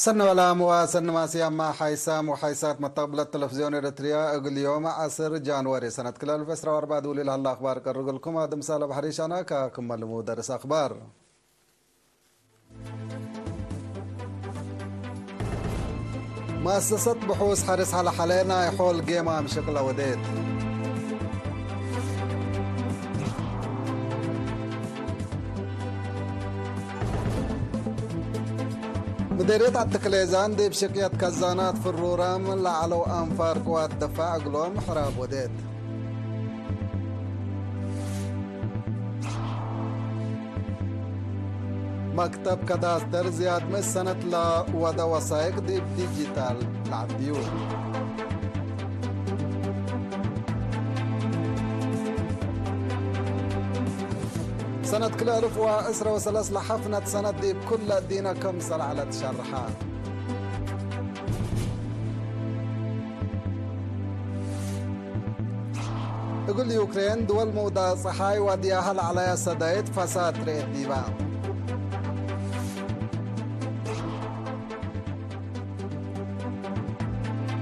سنوالام وسنماسي أما حيسام وحيسات متقبل التلفزيون الإريتريا اليوم عصر جانوري سنة كلا 2004 دولي لها الأخبار كرغلكم آدم سالب حريشانا كاكم المدرس أخبار مؤسسة بحوث حرس على حلينا يحول جيمة مشكلة وديت مديرية التقليزان دي بشقية كزانات في الرورام لعلو أنفار قوات دفاع قلوم حراب وديت مكتب كداستر زياد من سنة لا ودا وثائق دي بديجيتال لعبيو سنة كل ألف وأسرة وسلاس لحفنة سنة دي بكل دينا كم على تشرحها يقول لي أوكرين دول موضة صحاي وديها على سدايت فساد ريت ديبان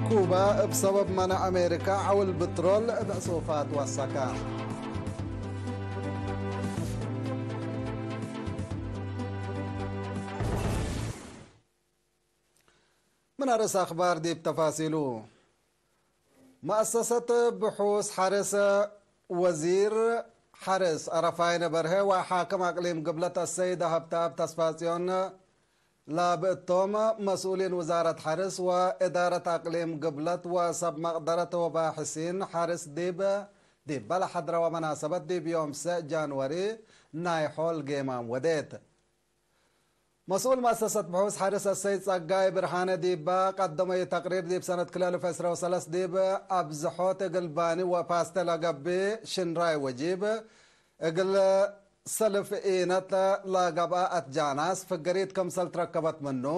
كوبا بسبب منع أمريكا أو البترول بأسوفات والسكر من حرس أخبار دي بتفاصيله مؤسسة بحوث حرس وزير حرس أرفاين بره وحاكم أقليم قبلة السيد هبتاب تسفاسيون لاب التوم مسؤولين وزارة حرس وإدارة أقليم قبلة وسب مقدرة وباحثين حرس ديب ديب بلا حضرة ومناسبة ديب يوم 6 جانوري نايحول جيمان وديت مسؤول مؤسسة بحوث حرس السيد صقاي برهانة ديبا قدم تقرير ديب سنة كلال فسرة وسلس ديب أبزحوت قلباني وباستلا قبي شنراي وجيب قل سلف إينات لقباء قبا أتجاناس فقريت كم سلت ركبت منه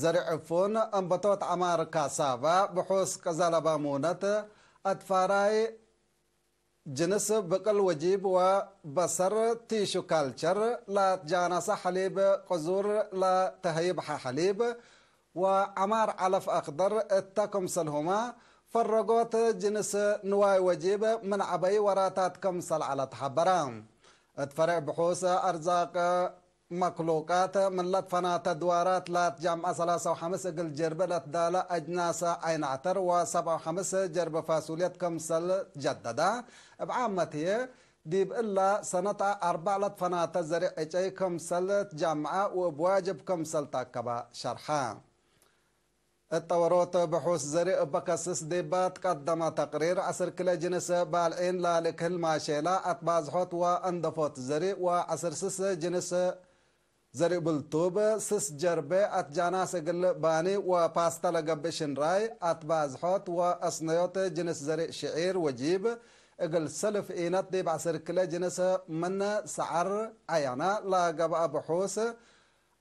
زرع فون أمبطوت عمار كاسابا بحوث كزالبا مونت أتفاراي جنس بقل وجيب و بسر تيشو كالتشر لا جانس حليب قزور لا تهيب حليب و عمار علف أخضر التاكم سلهما فرقوت جنس نواي وجيب من عبي وراتات كمسل على تحبران اتفرع بحوس أرزاق مخلوقات ملت فنات دوارات لات جمع سو وخمس قل جرب لات دالا اجناس عين عتر وسبعة وخمس جرب كم سل جددا هي ديب إلا سنة أربع لات فنات زرع اجي و جمع كم سل تاكبا شرحا التوروت بحوث زرع بكسس ديبات قدم تقرير عصر كل جنس بالعين لالك الماشيلة أتبازحوت وأندفوت زرع وعصر سس جنس زریبل زربلتوبة سس جربة ات جانا سگل بانی أتجانا سجل باني وباستا لقب شنراي و وأصنيوت جنس زرق شعير وجيب اگل سلف اینات دي بعصر کل جنس من سعر عيانا لا قبع بحوس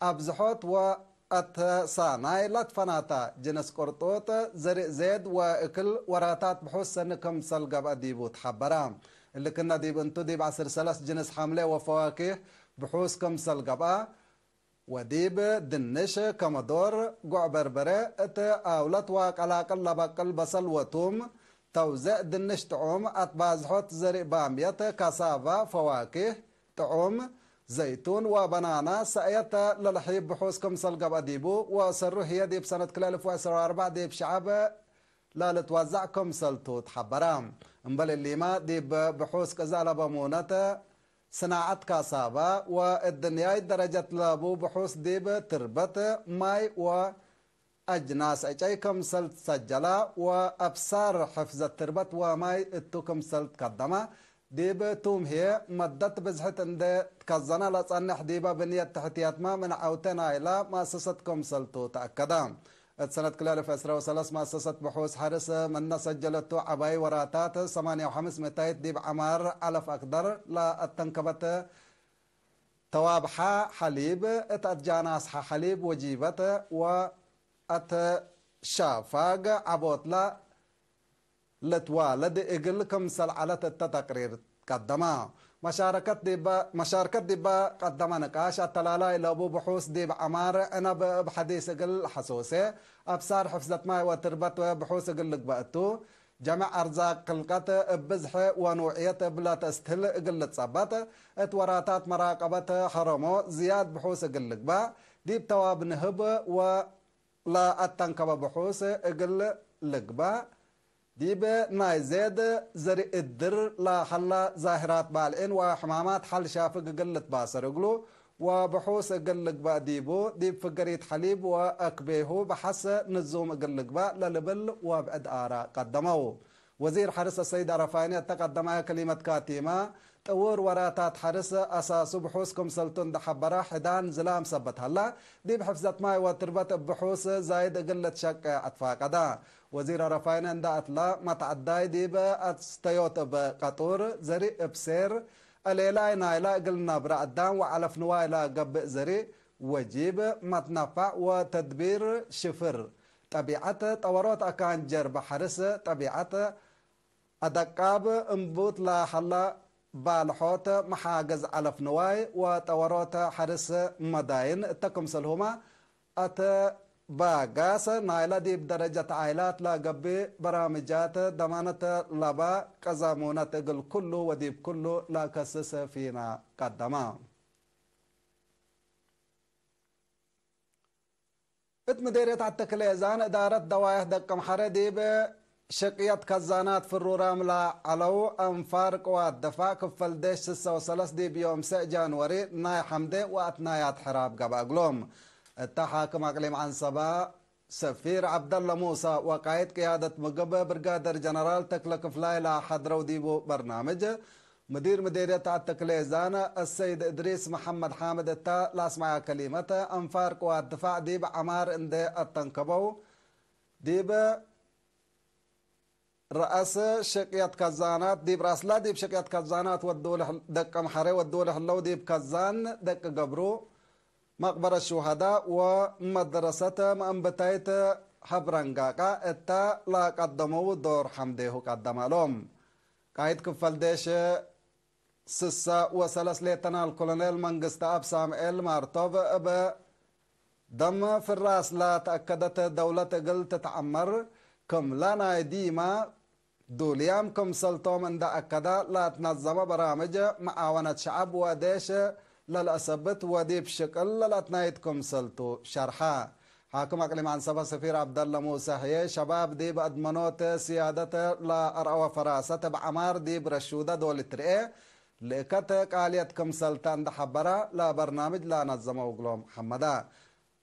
أبزحوت و أت ساناي لاتفناتا جنس کرتوت زری زرق و اکل وراتات بحوس سنكم سلقب أديبو تحبرام اللي كنا دي بنتو دي بعصر سلس جنس حملة و فواکه بحوس كم سلقبا وديب دنش كمدور جوع بربرة أت واق على قل بقل بصل وتوم توزع دنش تعوم أتبازحوت حط زرع بامية كاسافا فواكه تعوم زيتون وبنانا سأيتا للحيب بحوسكم سلقب أديبو وسرو هي ديب سنة كلال فواسر أربع ديب شعب لا لتوزعكم سلطوت حبرام مبل اللي ما ديب بحوس كزالة بمونتا صناعة كاسابا والدنياي درجة لابو بحوث ديب تربت ماي و أجناس أجاي كم سلت سجلا وأبصار حفظ و ماي اتو كم سلت قدما ديب توم هي مدت بزحت عند كزنا لصنح ديبا بنية تحتيات ما من عوتنا إلى ما سستكم سلتو تأكدام تسنة في أسرة وثلاث مؤسسة بحوث حرس من سجلته عباي وراتات ثمانية وحمس متايت ديب عمار ألف أقدر لا التنكبت حا حليب حا حليب وجيبت و شافاق لا لتوالد إقل كمسل على التتقرير قدمه با مشاركت دي با قدمنا كاش التلالا إلى أبو بحوث ديب عمار أنا بحديث قل حسوسة أبصار حفزت ماي وتربت بحوث قل لقبأتو جمع أرزاق قلقت بزحة ونوعية بلا تستهل قلت صبت اتوراتات مراقبة حرمو زياد بحوث قل با ديب تواب نهب ولا أتنكب بحوث قل با ديبا ناي زيد زر الدر لا حلا ظاهرات بالعين وحمامات حل شافق قلت باسر يقولوا وبحوس قلق با ديبو ديب فقريت حليب وأكبيهو بحس نزوم قلق با للبل وبعد آراء قدموا وزير حرس السيد عرفاني تقدمها كلمة كاتيمة تور وراتات حرسة أساس بحوثكم سلطن حبرا حدان زلام سبت هلا دي بحفظة ماي وتربت بحوس زايد قلة شك دا وزير رفاين دا أتلا متعداي دي بأتستيوت بقطور زري إبسير الليلة نايلة قلنا برأدان وعلى فنوايلة قب زري وجيب متنفع وتدبير شفر طبيعته طورات أكان جرب حرسة طبيعته أدقاب انبوت لا حلا بالحوت محاجز علف نواي وتورات حرس مداين تكم سلهما أت باقاس نايلة دي بدرجة عائلات لا قبي برامجات دمانة لبا قزامونة قل كله وديب كله لا كسس فينا قدما اتمديريت عالتكليزان إدارة دوايه دقم حردي شقيات كزانات في الرورام لا علو أنفار قوات دفاع كفل ديش سسا وسلس دي بيوم سي جانوري ناي حمدي وقت نايات حراب قبا قلوم التحاكم أقليم عن سبا سفير عبد الله موسى وقائد قيادة مقبة برقادر جنرال تكلك فلاي لا حضروا ديبو برنامج مدير مديرية التكليزانة السيد إدريس محمد حامد التا لا اسمع كلمته أنفار قوات دفاع ديب عمار اندي التنكبو ديب رأس شقية كزانات ديب راس لا ديب شقيات كزانات ودولح دك محري ودولح حلو ديب كزان دك قبرو مقبرة الشهداء ومدرسة مأنبتايت حبرنقاقا اتا لا قدمو دور حمده قدم لهم قايد كفل ديش سسا وسلس ليتنا الكولونيل منغستا أبسام سامئيل مارتوف ب دم في الراس لا تأكدت دولة قل تتعمر كم لنا ديما دولیام كم سلطان دا اکدا لا تنظم برامج معاونة شعب وديش للأسبت ودي بشكل لا تنايتكم سلطو شرحا حاكم أقليم عن سبا سفير عبدالله الله موسى هي شباب دي ادمنوت سيادة لا أرأوا فراسة دیب دي دولت دول لکت کالیت کم سلطان دا حبرا لا برنامج لا نظم وقلوم حمدا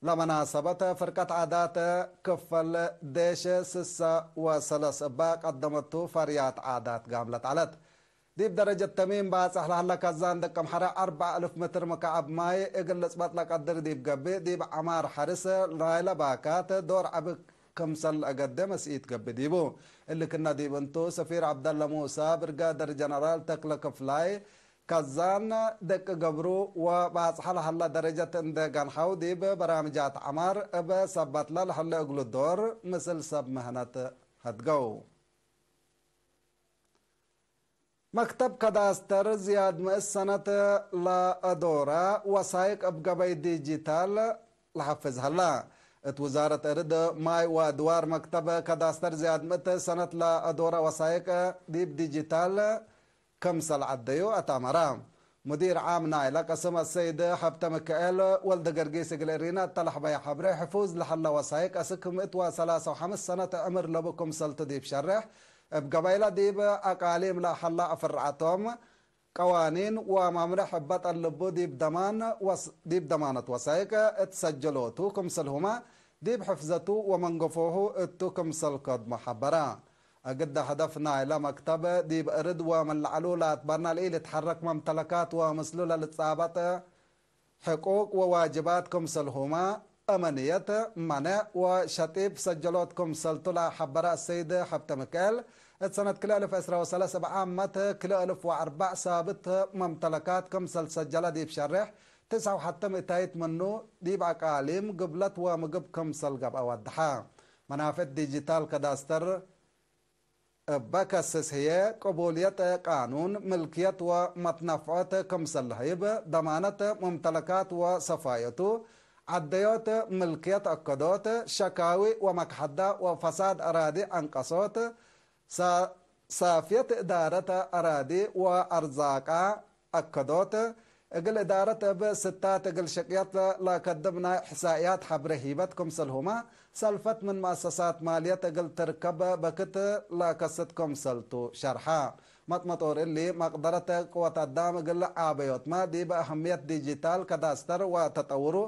لمن ثبت فرقة عادات كفل ديش سسا وسلس باق قدمتو فريات عادات قاملت علت ديب درجة تميم باس أحلى هلا كزان دكم حرا أربع ألف متر مكعب ماي إقل لسبات لقدر ديب قبي ديب عمار حرس رايلة باكات دور عبك كمسل أقدم مسئيت قبي ديبو اللي كنا ديب انتو سفير عبدالله موسى برقادر جنرال تكلا فلاي كزان دك قبرو حال لحلا درجة اند كان حاودي ببرامجات عمار بسبت لحلا اغلو دور مثل سب مهنات هدگو مكتب كداستر زياد مؤسسنة لا دورا وسائق بقبي ديجيتال لحفظ لا ات وزارة ارد ماي وادوار مكتب كداستر زياد مؤسسنة لا دورا وسائق ديب ديجيتال لحفظ كمسل عديو أتامرام مدير عام نايلة قسم السيد حبتة مكائل ولد قرقيس قليرينا طلح بيا حبري حفوز لحل وسايق أسكم إتوا سلاسة وحمس سنة أمر لبكم ديب شرح بقبيلة ديب أقاليم لا أفرعتهم قوانين وممرح حبت اللبو ديب دمان وص ديب دمانة وسايق اتسجلوتو كمسلهما ديب حفظتو ومنقفوه اتو كمسل قد محبران قد هدفنا إلى مكتبة دي بقرد ومن العلولة تبرنا لإيه لتحرك ممتلكات ومسلولة لتصابت حقوق وواجباتكم سلهما أمنية منع وشطيب سجلاتكم سلطلة حبراء السيدة حبت مكال السنة كل ألف أسرة وثلاثة بعامة كل ألف وأربع سابت ممتلكاتكم سلسجلة دي بشرح تسعة وحتى متايت منو دي بعقاليم قبلت ومقبكم سلقب قب أودحا منافذ ديجيتال كداستر هي قبولية قانون ملكية ومتنفعات كمسل هيب ضمانت ممتلكات وصفايته عديات ملكية أكدوت شكاوي ومكحدة وفساد أراضي أنقصوت صافية إدارة أراضي وأرزاقا أكدوت قل اداره بستات قل شقيات لا كدبنا إحصائيات حبر هيبتكم سلهما سلفت من مؤسسات مالية قل تركب بكت لا كم سلتو شرحا مطمطور اللي مقدرة قوة الدام قل عابيوت ما دي بأهمية ديجيتال كداستر وتطوره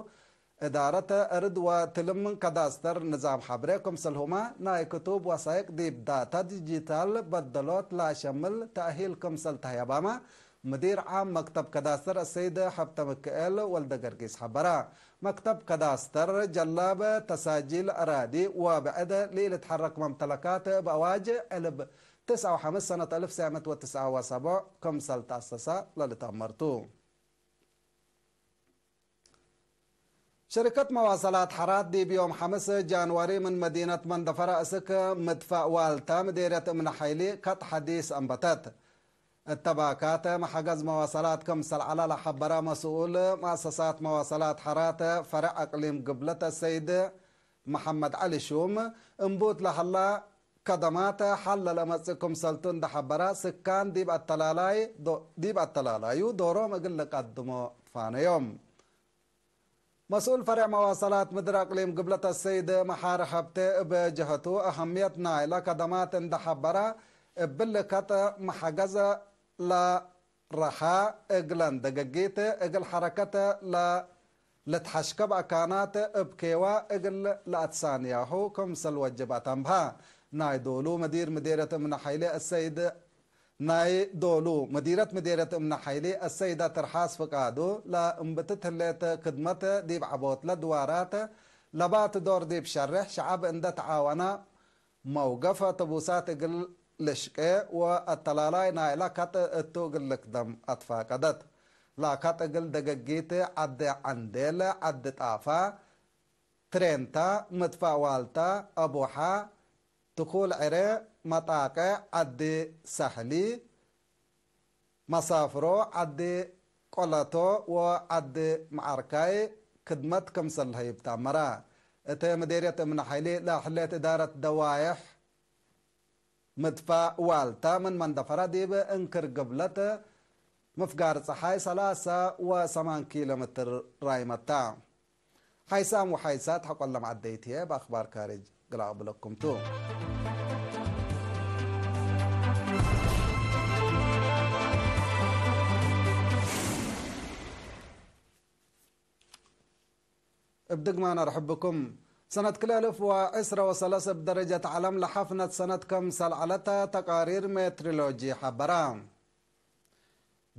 إدارة أرض وتلم كداستر نظام حبركم سلهما ناي كتب وثائق ديب داتا ديجيتال بدلوت لا شمل كم سلتها يباما مدير عام مكتب كداستر السيدة حبتة مكائيل ولد قرقيس حبرا مكتب كداستر جلاب تسجيل أراضي ليلة حرك ممتلكات بأواجه تسعة 59 سنة وسبع كم سلطة تأسسا للتأمرتو شركة مواصلات حرات دي بيوم حمس جانواري من مدينة مندفرة أسك مدفع والتا مديرة من حيلي كت حديث أنبتت التباكات محجز مواصلات كمسل على لحبرة مسؤول مؤسسات مواصلات حرات فرع أقليم قبلة السيد محمد علي شوم انبوت لحلا كدمات حل لمسكم سلطن دحبرة سكان ديب التلالاي ديب التلالاي دورهم مقل قدمو فانا يوم مسؤول فرع مواصلات مدر أقليم قبلة السيد محار حبته بجهته أهميتنا إلى كدمات دحبرة بلكت محجزة لا رحا اجلن دققيت اجل حركه لا لتحشكب اكانات ابكيوا اجل لاتسانياهو ياهو كم سلوجبات امبها ناي دولو مدير مديرة من حيلي السيد ناي دولو مديرة مديرة امنا حيلي السيدة ترحاس فقادو لا انبتت هليت خدمته ديب عبوت لدوارات لبات دور ديب شرح شعب اندت عاونا موقفة تبوسات اقل لشكي والطلالة ناي لا كات التوغل لكدم أطفا قدت لا كات قل دقاقيت عد عنديل عد طافا ترينتا متفاوالتا أبوحا تقول عري مطاقة عد سحلي مسافرو عد و وعد معركاي خدمت كمسل هيبتا مرا اتي مديرية من حيلي لا حليت إدارة دوايح مدفع والثامن من ديب انكر قبلته مفقار صحاي و وثمان كيلو متر راي متا حيسام وحيسات حق الله معديتها بأخبار كارج قلعب لكم تو ابدق ما نرحب بكم سنة كلالف وعسرة وثلاثة بدرجة علم لحفنة سنة كم سلعلتا تقارير مترولوجي حبرام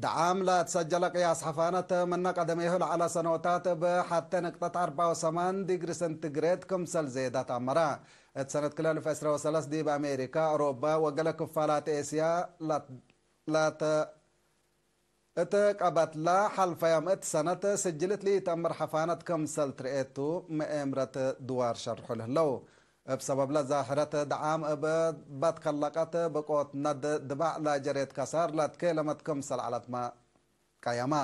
دعام لا تسجل قياس حفانة من قدميه على سنوات بحتى نقطة 84 ديجري كم كمسل زيدات عمرا سنة كلالف عسرة وثلاثة دي بأمريكا أوروبا وقال كفالات إسيا لا لا እተ ቀበትላ ሓልፋያም እቲ ሰነተ ስጅልት ሊተእምር ሓፋነት ከምሰል ትርኤቱ መኤምረተ ድዋር ሸርሑ ልህለው اب سبب لا ظاهرة دعام اب بات كلاقات بقوت ند دباع لا جريت كسار لا تكلمت كم سل على ما كيما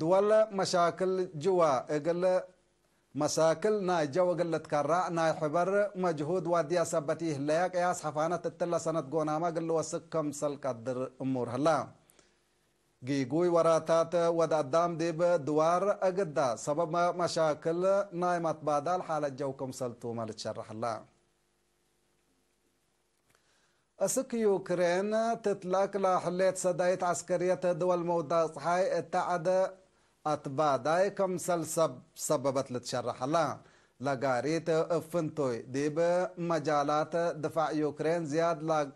دول مشاكل جوا اقل مشاكل نا جو قلت كراء نا حبر مجهود وادي سبتيه لاك يا صحفانة التلا سنة قونا ما قل وسك كم سل قدر امور هلا گیگوی وراتات ود قدام دیب دوار أقدا سبب مشاکل نایمت بادال جو کم سلطو مال چرح الله اسک یوکرین تطلاق لحلیت صدایت عسکریت دول موضات حي اتعد أتباداي كم سلسب سببت لتشرح الله لگاریت افنتوی دیب مجالات دفع یوکرین زیاد لاق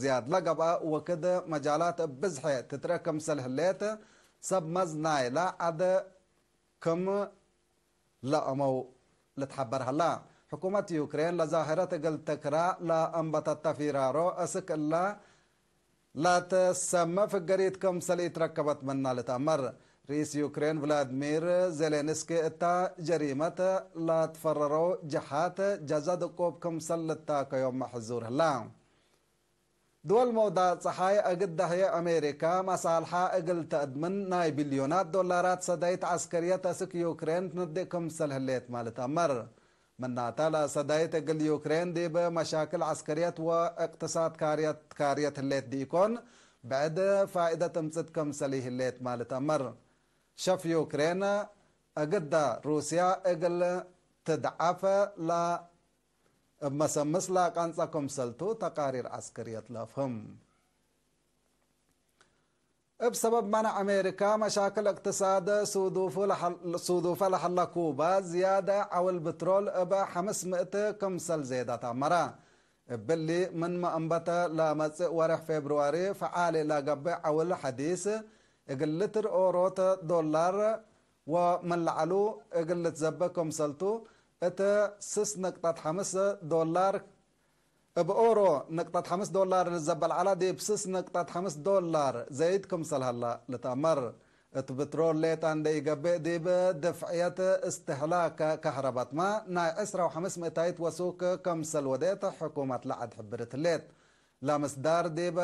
زياد لقبة وكذا مجالات بزحة تتركم لیت سب مزناي لا اد كم لا أمو لتحبر هلا حکومت یوکرین لظاهرت گل تکرا لا امبت تفیرارو اسک اللا لا تسمى في قريت كم سلي تركبت منا لتأمر رئيس يوكرين فلاديمير زيلينسكي اتا جريمة لا تفررو جحات جزاد قوب كم سلتا يوم محزور هلا دول مودا صحاي أقد دهي أمريكا مسالحا أقل تأدمن ناي بليونات دولارات صدايت عسكرية تسك يوكرين تندي كم سلهليت مالت أمر من ناتالا صدايت أقل يوكرين دي بمشاكل عسكرية واقتصاد كارية كارية الليت دي يكون بعد فائدة تمسد كم سليه الليت مالت أمر شف يوكرين أقد روسيا أقل تدعف لا अब मसम्मस كم कमसलतो تقارير عسكريتلافهم اب بسبب منع أمريكا مشاكل اقتصاد صدوفة لحل صدوفة كوبا زيادة أو البترول أبا حمس كم سل زيادة مرة باللي من ما أنبت لا مس ورح فبراير فعالي لا أو الحديث حديث قلت أوروت دولار ومن لعلو قلت زبة سلتو اتا سس نقطة حمسة دولار اب اورو نقطة حمس دولار زبل على دي بسس نقطة حمس دولار زايد كم سال هلا لتامر ات بترول ليت عند يقبع دي بدفعية استهلاك كهرباء ما نا اسرا وحمس متايت وسوك كم سال وديت حكومة لعد حبرت ليت لامس دار دي ب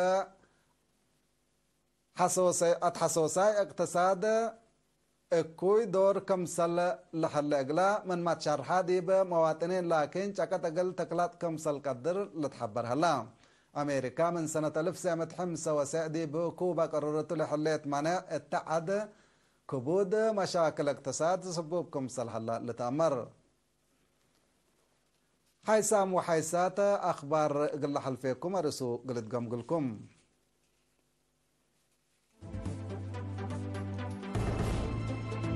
حسوسي اتحسوسي اقتصاد እኩይ من ከምሰለ ለሐለእግላ መንማት ሻርሓ ዲበ መዋጥኔን ላኪን ጨቀት کم سال ከምሰል لتحبر ልትሐበርሃላ امریکا من سنة 1905 ديب کوبا قررت لحليت معنى اتعد کبود مشاکل اقتصاد سال سلحلة لتأمر و حیسات أخبار قل حلفيكم أرسو قلت قم قلكم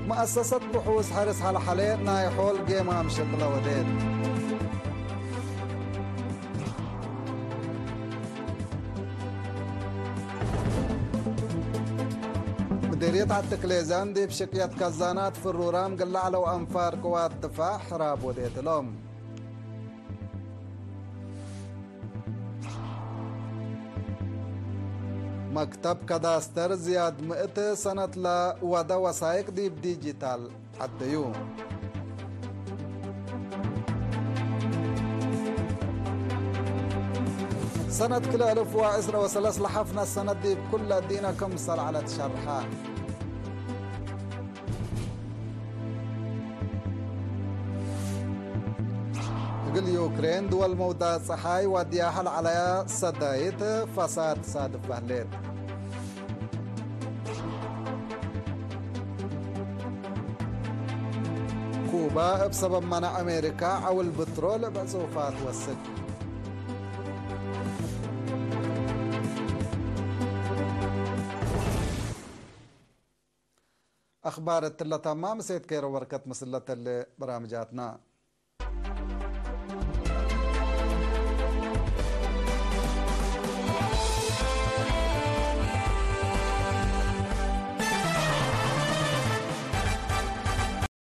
مؤسسة بحوث حرس على حالاتنا يحول جيمة مش بلاودات مديرية عالتقلي زندي بشكيات كزانات في الرورام قلع لو أنفار قوات تفاح راب وديت لهم مكتب كداستر زياد مئت سنة لا ودا وسائق دي بديجيتال الديوم سنة كل ألف وعسرة وثلاث لحفنا السنة دي بكل دينا كم صار على تشرحها يوكرين دول موضة صحاي ودياحل على صدايت فساد ساد بهلات كوبا بسبب منع أمريكا أو البترول بزوفات والسجن أخبار التلة تمام سيد كيرو وركت مسلة برامجاتنا